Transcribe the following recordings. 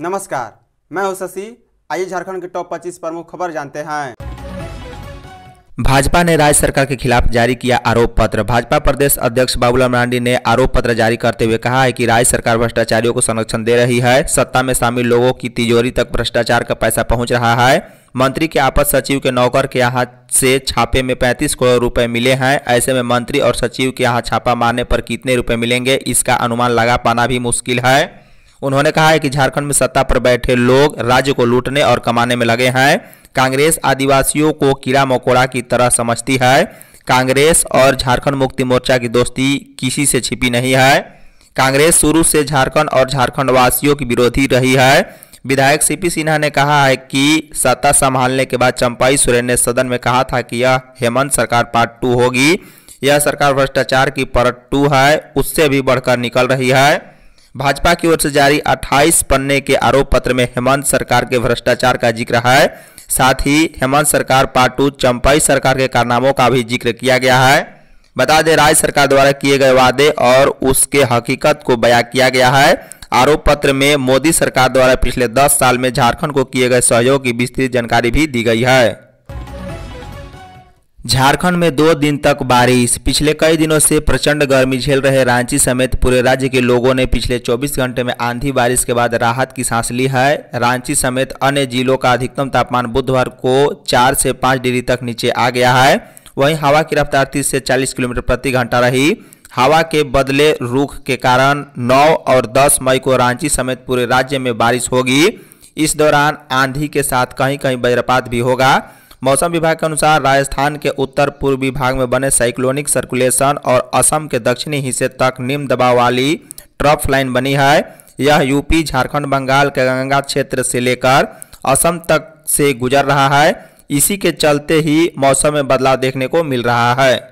नमस्कार मैं हूं शशि आइए झारखंड के टॉप 25 प्रमुख खबर जानते हैं भाजपा ने राज्य सरकार के खिलाफ जारी किया आरोप पत्र भाजपा प्रदेश अध्यक्ष बाबूलाल मरांडी ने आरोप पत्र जारी करते हुए कहा है कि राज्य सरकार भ्रष्टाचारियों को संरक्षण दे रही है सत्ता में शामिल लोगों की तिजोरी तक भ्रष्टाचार का पैसा पहुंच रहा है मंत्री के आपस सचिव के नौकर के यहाँ से छापे में पैंतीस करोड़ रुपए मिले हैं ऐसे में मंत्री और सचिव के यहाँ छापा मारने पर कितने रुपए मिलेंगे इसका अनुमान लगा पाना भी मुश्किल है उन्होंने कहा है कि झारखंड में सत्ता पर बैठे लोग राज्य को लूटने और कमाने में लगे हैं कांग्रेस आदिवासियों को कीड़ा मकोड़ा की तरह समझती है कांग्रेस और झारखंड मुक्ति मोर्चा की दोस्ती किसी से छिपी नहीं है कांग्रेस शुरू से झारखंड और झारखंड वासियों की विरोधी रही है विधायक सीपी सिन्हा ने कहा है कि सत्ता संभालने के बाद चंपाई सोरेन ने सदन में कहा था कि यह हेमंत सरकार पार्ट टू होगी यह सरकार भ्रष्टाचार की पार्ट टू है उससे भी बढ़कर निकल रही है भाजपा की ओर से जारी 28 पन्ने के आरोप पत्र में हेमंत सरकार के भ्रष्टाचार का जिक्र है साथ ही हेमंत सरकार पार्ट टू चंपाई सरकार के कारनामों का भी जिक्र किया गया है बता दें राज्य सरकार द्वारा किए गए वादे और उसके हकीकत को बयां किया गया है आरोप पत्र में मोदी सरकार द्वारा पिछले 10 साल में झारखंड को किए गए सहयोग की विस्तृत जानकारी भी दी गई है झारखंड में दो दिन तक बारिश पिछले कई दिनों से प्रचंड गर्मी झेल रहे रांची समेत पूरे राज्य के लोगों ने पिछले 24 घंटे में आंधी बारिश के बाद राहत की सांस ली है रांची समेत अन्य जिलों का अधिकतम तापमान बुधवार को 4 से 5 डिग्री तक नीचे आ गया है वहीं हवा की रफ्तार 30 से 40 किलोमीटर प्रति घंटा रही हवा के बदले रुख के कारण 9 और 10 मई को रांची समेत पूरे राज्य में बारिश होगी इस दौरान आंधी के साथ कहीं कहीं वज्रपात भी होगा मौसम विभाग के अनुसार राजस्थान के उत्तर पूर्वी भाग में बने साइक्लोनिक सर्कुलेशन और असम के दक्षिणी हिस्से तक निम्न दबाव वाली ट्रफ लाइन बनी है यह यूपी झारखंड बंगाल के गंगा क्षेत्र से लेकर असम तक से गुजर रहा है इसी के चलते ही मौसम में बदलाव देखने को मिल रहा है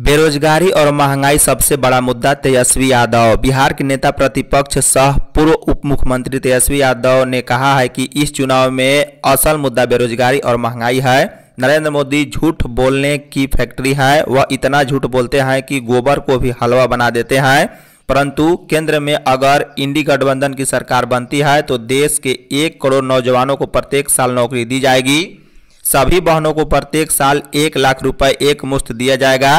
बेरोजगारी और महंगाई सबसे बड़ा मुद्दा तेजस्वी यादव बिहार के नेता प्रतिपक्ष सह पूर्व उप मुख्यमंत्री तेजस्वी यादव ने कहा है कि इस चुनाव में असल मुद्दा बेरोजगारी और महंगाई है नरेंद्र मोदी झूठ बोलने की फैक्ट्री है वह इतना झूठ बोलते हैं कि गोबर को भी हलवा बना देते हैं परंतु केंद्र में अगर इंडी गठबंधन की सरकार बनती है तो देश के एक करोड़ नौजवानों को प्रत्येक साल नौकरी दी जाएगी सभी बहनों को प्रत्येक साल एक लाख रुपए एक मुफ्त दिया जाएगा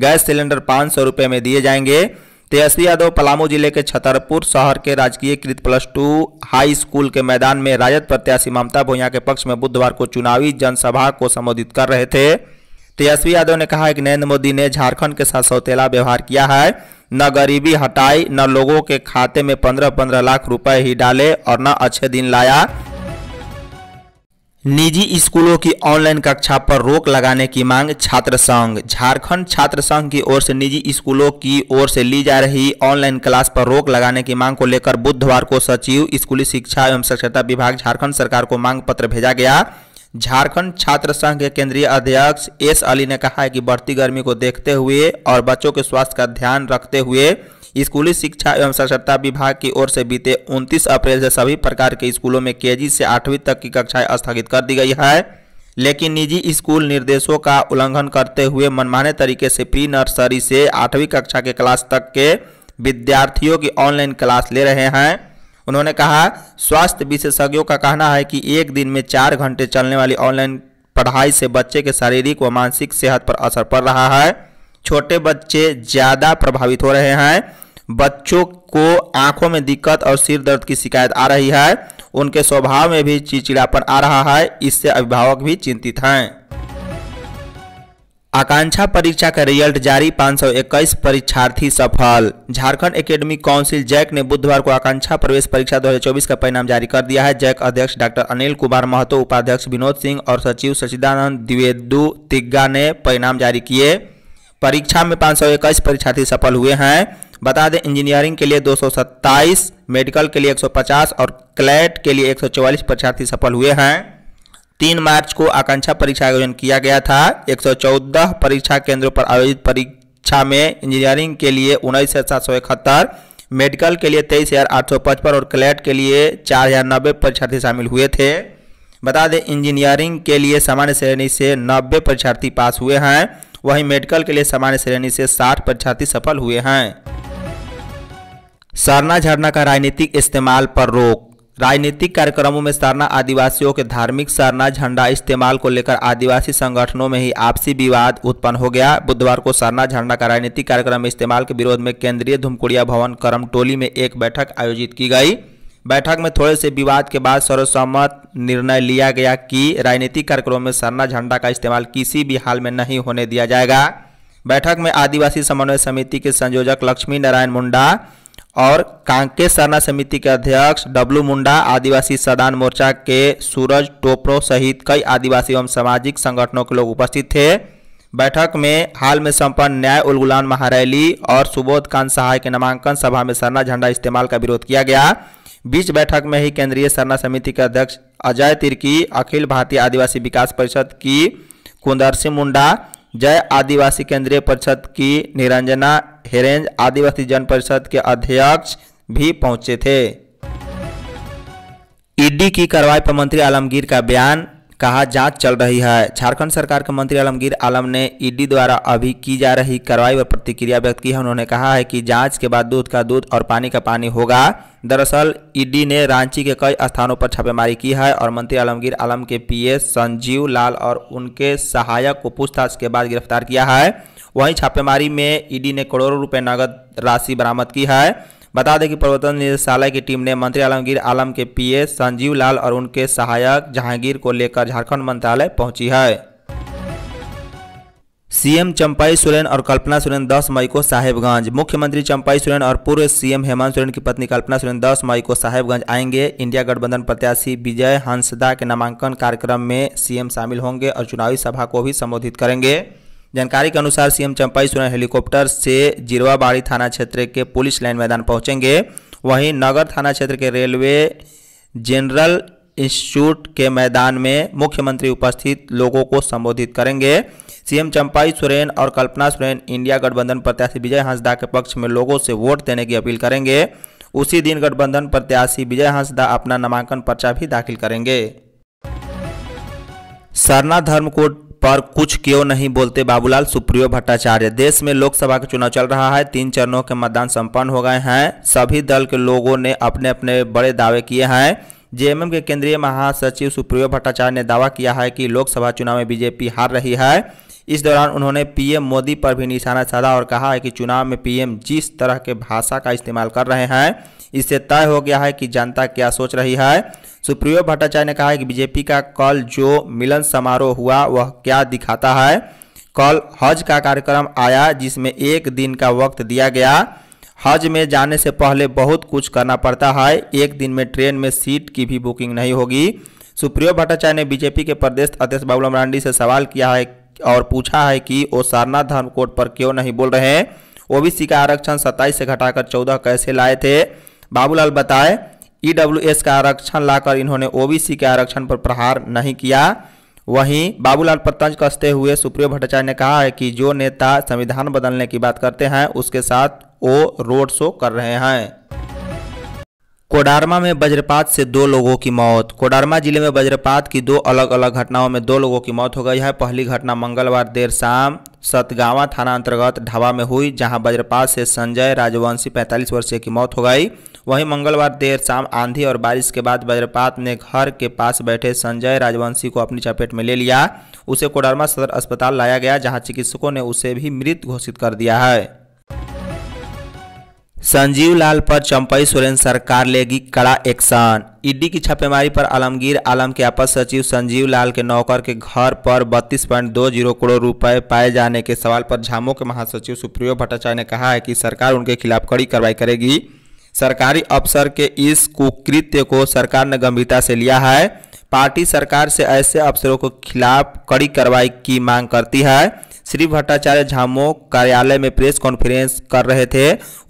गैस सिलेंडर पाँच सौ रुपये में दिए जाएंगे तेजस्वी यादव पलामू जिले के छतरपुर शहर के राजकीय कृत प्लस टू हाई स्कूल के मैदान में राजद प्रत्याशी ममता भूया के पक्ष में बुधवार को चुनावी जनसभा को संबोधित कर रहे थे तेजस्वी यादव ने कहा कि नरेंद्र मोदी ने झारखंड के साथ सौतेला व्यवहार किया है न गरीबी हटाई न लोगों के खाते में पंद्रह पंद्रह लाख रुपए ही डाले और न अच्छे दिन लाया निजी स्कूलों की ऑनलाइन कक्षा पर रोक लगाने की मांग छात्र संघ झारखंड छात्र संघ की ओर से निजी स्कूलों की ओर से ली जा रही ऑनलाइन क्लास पर रोक लगाने की मांग को लेकर बुधवार को सचिव स्कूली शिक्षा एवं साक्षरता विभाग झारखंड सरकार को मांग पत्र भेजा गया झारखंड छात्र संघ के केंद्रीय अध्यक्ष एस अली ने कहा है कि बढ़ती गर्मी को देखते हुए और बच्चों के स्वास्थ्य का ध्यान रखते हुए स्कूली शिक्षा एवं साक्षरता विभाग की ओर से बीते 29 अप्रैल से सभी प्रकार के स्कूलों में केजी से आठवीं तक की कक्षाएं स्थगित कर दी गई है लेकिन निजी स्कूल निर्देशों का उल्लंघन करते हुए मनमाने तरीके से प्री नर्सरी से आठवीं कक्षा के क्लास तक के विद्यार्थियों की ऑनलाइन क्लास ले रहे हैं उन्होंने कहा स्वास्थ्य विशेषज्ञों का कहना है कि एक दिन में चार घंटे चलने वाली ऑनलाइन पढ़ाई से बच्चे के शारीरिक व मानसिक सेहत पर असर पड़ रहा है छोटे बच्चे ज़्यादा प्रभावित हो रहे हैं बच्चों को आंखों में दिक्कत और सिर दर्द की शिकायत आ रही है उनके स्वभाव में भी चिड़चिड़ापन आ रहा है इससे अभिभावक भी चिंतित हैं आकांक्षा परीक्षा का रिजल्ट जारी 521 परीक्षार्थी सफल झारखंड एकेडमी काउंसिल जैक ने बुधवार को आकांक्षा प्रवेश परीक्षा 2024 का परिणाम जारी कर दिया है जैक अध्यक्ष डॉक्टर अनिल कुमार महतो उपाध्यक्ष विनोद सिंह और सचिव सचिदानंद द्विवेदु तिग्गा ने परिणाम जारी किए परीक्षा में पाँच परीक्षार्थी सफल हुए हैं बता दें इंजीनियरिंग के लिए दो मेडिकल के लिए 150 और क्लैट के लिए 144 परीक्षार्थी सफल हुए हैं तीन मार्च को आकांक्षा परीक्षा आयोजन किया गया था 114 परीक्षा केंद्रों पर आयोजित परीक्षा में इंजीनियरिंग के लिए उन्नीस हज़ार मेडिकल के लिए तेईस हज़ार आठ सौ पचपन और क्लैट के लिए चार हज़ार नब्बे परीक्षार्थी शामिल हुए थे बता दें इंजीनियरिंग के लिए सामान्य श्रेणी से नब्बे परीक्षार्थी पास हुए हैं वहीं मेडिकल के लिए सामान्य श्रेणी से साठ परीक्षार्थी सफल हुए हैं सरना झरना का राजनीतिक इस्तेमाल पर रोक राजनीतिक कार्यक्रमों में सरना आदिवासियों के धार्मिक सरना झंडा इस्तेमाल को लेकर आदिवासी संगठनों में ही आपसी विवाद उत्पन्न हो गया बुधवार को सरना झंडा का राजनीतिक कार्यक्रम में इस्तेमाल के विरोध में केंद्रीय धुमकुड़िया भवन करम टोली में एक बैठक आयोजित की गई बैठक में थोड़े से विवाद के बाद सर्वसम्मत निर्णय लिया गया कि राजनीतिक कार्यक्रमों में सरना झंडा का इस्तेमाल किसी भी हाल में नहीं होने दिया जाएगा बैठक में आदिवासी समन्वय समिति के संयोजक लक्ष्मी नारायण मुंडा और कांके सरना समिति के अध्यक्ष डब्लू मुंडा आदिवासी सदान मोर्चा के सूरज टोपरो सहित कई आदिवासी एवं सामाजिक संगठनों के लोग उपस्थित थे बैठक में हाल में संपन्न न्याय उलगुलान महारैली और सुबोध कांत सहाय के नामांकन सभा में सरना झंडा इस्तेमाल का विरोध किया गया बीच बैठक में ही केंद्रीय सरना समिति के अध्यक्ष अजय तिर्की अखिल भारतीय आदिवासी विकास परिषद की कुंदर सिंह मुंडा जय आदिवासी केंद्रीय परिषद की निरंजना हेरेंज आदिवासी जन परिषद के अध्यक्ष भी पहुंचे थे ईडी की कार्रवाई पर मंत्री आलमगीर का बयान कहा जांच चल रही है झारखंड सरकार के मंत्री आलमगीर आलम ने ईडी द्वारा अभी की जा रही कार्रवाई पर प्रतिक्रिया व्यक्त की है उन्होंने कहा है कि जांच के बाद दूध का दूध और पानी का पानी होगा दरअसल ईडी ने रांची के कई स्थानों पर छापेमारी की है और मंत्री आलमगीर आलम के पीए संजीव लाल और उनके सहायक को पूछताछ के बाद गिरफ्तार किया है वहीं छापेमारी में ईडी ने करोड़ों रुपये नगद राशि बरामद की है बता दें कि प्रवर्तन निदेशालय की टीम ने मंत्री आलमगीर आलम के पीए संजीव लाल और उनके सहायक जहांगीर को लेकर झारखंड मंत्रालय पहुंची है सीएम चंपाई सोरेन और कल्पना सोरेन 10 मई को साहेबगंज मुख्यमंत्री चंपाई सोरेन और पूर्व सीएम हेमंत सोरेन की पत्नी कल्पना सोरेन 10 मई को साहेबगंज आएंगे इंडिया गठबंधन प्रत्याशी विजय हंसदा के नामांकन कार्यक्रम में सीएम शामिल होंगे और चुनावी सभा को भी संबोधित करेंगे जानकारी के अनुसार सीएम चंपाई सोरेन हेलीकॉप्टर से जीरवाबाड़ी थाना क्षेत्र के पुलिस लाइन मैदान पहुंचेंगे वहीं नगर थाना क्षेत्र के रेलवे जनरल इंस्टीट्यूट के मैदान में मुख्यमंत्री उपस्थित लोगों को संबोधित करेंगे सीएम चंपाई सोरेन और कल्पना सोरेन इंडिया गठबंधन प्रत्याशी विजय हंसदा के पक्ष में लोगों से वोट देने की अपील करेंगे उसी दिन गठबंधन प्रत्याशी विजय हंसदा अपना नामांकन पर्चा भी दाखिल करेंगे सरना धर्म कोड पर कुछ क्यों नहीं बोलते बाबूलाल सुप्रियो भट्टाचार्य देश में लोकसभा का चुनाव चल रहा है तीन चरणों के मतदान संपन्न हो गए हैं सभी दल के लोगों ने अपने अपने बड़े दावे किए हैं जेएमएम के केंद्रीय महासचिव सुप्रियो भट्टाचार्य ने दावा किया है कि लोकसभा चुनाव में बीजेपी हार रही है इस दौरान उन्होंने पीएम मोदी पर भी निशाना साधा और कहा है कि चुनाव में पीएम जिस तरह के भाषा का इस्तेमाल कर रहे हैं इससे तय हो गया है कि जनता क्या सोच रही है सुप्रियो भट्टाचार्य ने कहा है कि बीजेपी का कल जो मिलन समारोह हुआ वह क्या दिखाता है कल हज का कार्यक्रम आया जिसमें एक दिन का वक्त दिया गया हज में जाने से पहले बहुत कुछ करना पड़ता है एक दिन में ट्रेन में सीट की भी बुकिंग नहीं होगी सुप्रियो भट्टाचार्य ने बीजेपी के प्रदेश अध्यक्ष बाबूलाम मरांडी से सवाल किया है और पूछा है कि वो सारनाथ धर्म कोर्ट पर क्यों नहीं बोल रहे हैं ओबीसी का आरक्षण 27 से घटाकर 14 कैसे लाए थे बाबूलाल बताए ईडब्ल्यूएस e का आरक्षण लाकर इन्होंने ओबीसी के आरक्षण पर प्रहार नहीं किया वहीं बाबूलाल पर तंज कसते हुए सुप्रियो भट्टाचार्य ने कहा है कि जो नेता संविधान बदलने की बात करते हैं उसके साथ वो रोड शो कर रहे हैं कोडारमा में वज्रपात से दो लोगों की मौत कोडारमा जिले में वज्रपात की दो अलग अलग घटनाओं में दो लोगों की मौत हो गई है पहली घटना मंगलवार देर शाम सतगावा थाना अंतर्गत ढाबा में हुई जहां वज्रपात से संजय राजवंशी 45 वर्षीय की मौत हो गई वहीं मंगलवार देर शाम आंधी और बारिश के बाद वज्रपात ने घर के पास बैठे संजय राजवंशी को अपनी चपेट में ले लिया उसे कोडरमा सदर अस्पताल लाया गया जहाँ चिकित्सकों ने उसे भी मृत घोषित कर दिया है संजीव लाल पर चंपई सोरेन सरकार लेगी कड़ा एक्शन ईडी की छापेमारी पर आलमगीर आलम के अपर सचिव संजीव लाल के नौकर के घर पर बत्तीस पॉइंट दो जीरो करोड़ रुपए पाए जाने के सवाल पर झामो के महासचिव सुप्रियो भट्टाचार्य ने कहा है कि सरकार उनके खिलाफ कड़ी कार्रवाई करेगी सरकारी अफसर के इस कुकृत्य को सरकार ने गंभीरता से लिया है पार्टी सरकार से ऐसे अफसरों के खिलाफ कड़ी कार्रवाई की मांग करती है श्री भट्टाचार्य झामो कार्यालय में प्रेस कॉन्फ्रेंस कर रहे थे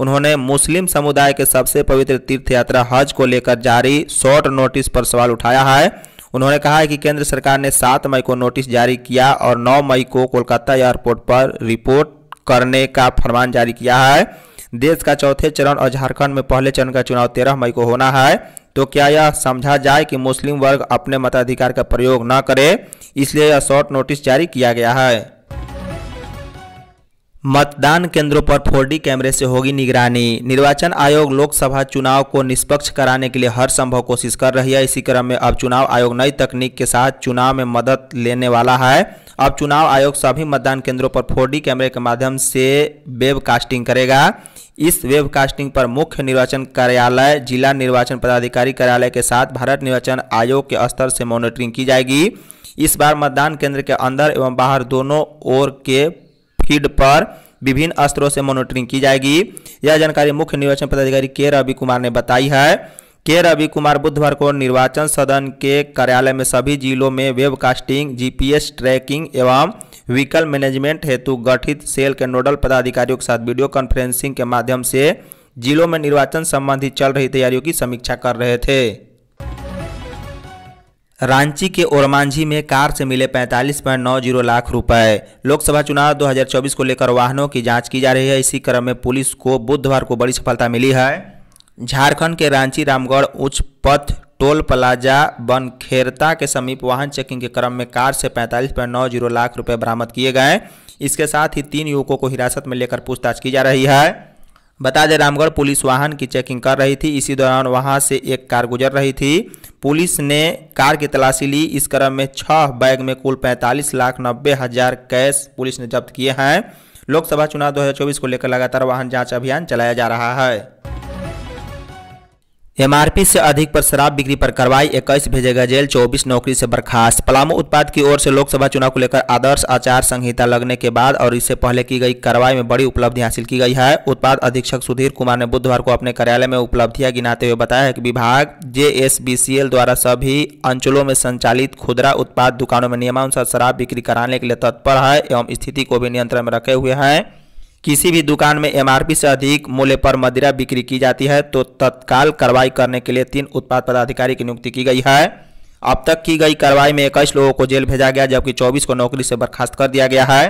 उन्होंने मुस्लिम समुदाय के सबसे पवित्र तीर्थ यात्रा हज को लेकर जारी शॉर्ट नोटिस पर सवाल उठाया है उन्होंने कहा है कि केंद्र सरकार ने सात मई को नोटिस जारी किया और नौ मई को कोलकाता एयरपोर्ट पर रिपोर्ट करने का फरमान जारी किया है देश का चौथे चरण और झारखंड में पहले चरण का चुनाव तेरह मई को होना है तो क्या यह समझा जाए कि मुस्लिम वर्ग अपने मताधिकार का प्रयोग न करे इसलिए यह शॉर्ट नोटिस जारी किया गया है मतदान केंद्रों पर फोर कैमरे से होगी निगरानी निर्वाचन आयोग लोकसभा चुनाव को निष्पक्ष कराने के लिए हर संभव कोशिश कर रही है इसी क्रम में अब चुनाव आयोग नई तकनीक के साथ चुनाव में मदद लेने वाला है अब चुनाव आयोग सभी मतदान केंद्रों पर फोर कैमरे के माध्यम से वेबकास्टिंग करेगा इस वेबकास्टिंग पर मुख्य निर्वाचन कार्यालय जिला निर्वाचन पदाधिकारी कार्यालय के साथ भारत निर्वाचन आयोग के स्तर से मॉनिटरिंग की जाएगी इस बार मतदान केंद्र के अंदर एवं बाहर दोनों ओर के फीड पर विभिन्न स्तरों से मॉनिटरिंग की जाएगी यह जानकारी मुख्य निर्वाचन पदाधिकारी के रवि कुमार ने बताई है के रवि कुमार बुधवार को निर्वाचन सदन के कार्यालय में सभी जिलों में वेबकास्टिंग जीपीएस ट्रैकिंग एवं व्हीकल मैनेजमेंट हेतु गठित सेल के नोडल पदाधिकारियों के साथ वीडियो कॉन्फ्रेंसिंग के माध्यम से जिलों में निर्वाचन संबंधी चल रही तैयारियों की समीक्षा कर रहे थे रांची के ओरमांझी में कार से मिले 45.90 लाख रुपए लोकसभा चुनाव 2024 को लेकर वाहनों की जांच की जा रही है इसी क्रम में पुलिस को बुधवार को बड़ी सफलता मिली है झारखंड के रांची रामगढ़ उच्च पथ टोल प्लाजा बनखेरता के समीप वाहन चेकिंग के क्रम में कार से पैंतालीस पॉइंट नौ जीरो लाख रुपए बरामद किए गए इसके साथ ही तीन युवकों को हिरासत में लेकर पूछताछ की जा रही है बता दें रामगढ़ पुलिस वाहन की चेकिंग कर रही थी इसी दौरान वहां से एक कार गुजर रही थी पुलिस ने कार की तलाशी ली इस क्रम में छह बैग में कुल पैंतालीस लाख नब्बे हजार कैश पुलिस ने जब्त किए हैं लोकसभा चुनाव 2024 को लेकर लगातार वाहन जांच अभियान चलाया जा रहा है एमआरपी से अधिक पर शराब बिक्री पर कार्रवाई इक्कीस भेजेगा जेल चौबीस नौकरी से बर्खास्त पलामू उत्पाद की ओर से लोकसभा चुनाव को लेकर आदर्श आचार संहिता लगने के बाद और इससे पहले की गई कार्रवाई में बड़ी उपलब्धि हासिल की गई है उत्पाद अधीक्षक सुधीर कुमार ने बुधवार को अपने कार्यालय में उपलब्धियां गिनाते हुए बताया कि विभाग जे द्वारा सभी अंचलों में संचालित खुदरा उत्पाद दुकानों में नियमानुसार शराब बिक्री कराने के लिए तत्पर है एवं स्थिति को भी नियंत्रण में रखे हुए हैं किसी भी दुकान में एमआरपी से अधिक मूल्य पर मदिरा बिक्री की जाती है तो तत्काल कार्रवाई करने के लिए तीन उत्पाद पदाधिकारी की नियुक्ति की गई है अब तक की गई कार्रवाई में इक्कीस लोगों को जेल भेजा गया जबकि चौबीस को नौकरी से बर्खास्त कर दिया गया है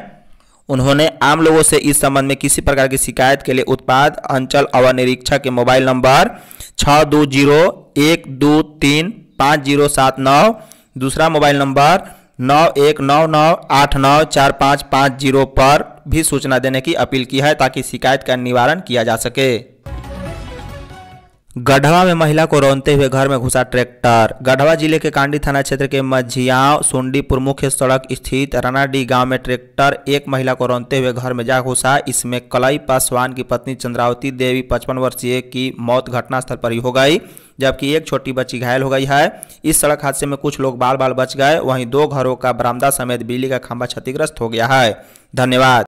उन्होंने आम लोगों से इस संबंध में किसी प्रकार की शिकायत के लिए उत्पाद अंचल अवर निरीक्षक के मोबाइल नंबर छः दो जीरो एक दो तीन पाँच जीरो सात नौ दूसरा मोबाइल नंबर नौ एक नौ नौ आठ नौ चार पाँच पाँच जीरो पर भी सूचना देने की अपील की है ताकि शिकायत का निवारण किया जा सके गढ़वा में महिला को रौनते हुए घर में घुसा ट्रैक्टर गढ़वा जिले के कांडी थाना क्षेत्र के मझियाव सोंडीपुर मुख्य सड़क स्थित रनाडी गांव में ट्रैक्टर एक महिला को रौनते हुए घर में जा घुसा इसमें कलई पासवान की पत्नी चंद्रावती देवी पचपन वर्षीय की मौत घटनास्थल पर ही हो गई जबकि एक छोटी बच्ची घायल हो गई है इस सड़क हादसे में कुछ लोग बाल बाल बच गए वहीं दो घरों का बरामदा समेत बिजली का खंभा क्षतिग्रस्त हो गया है धन्यवाद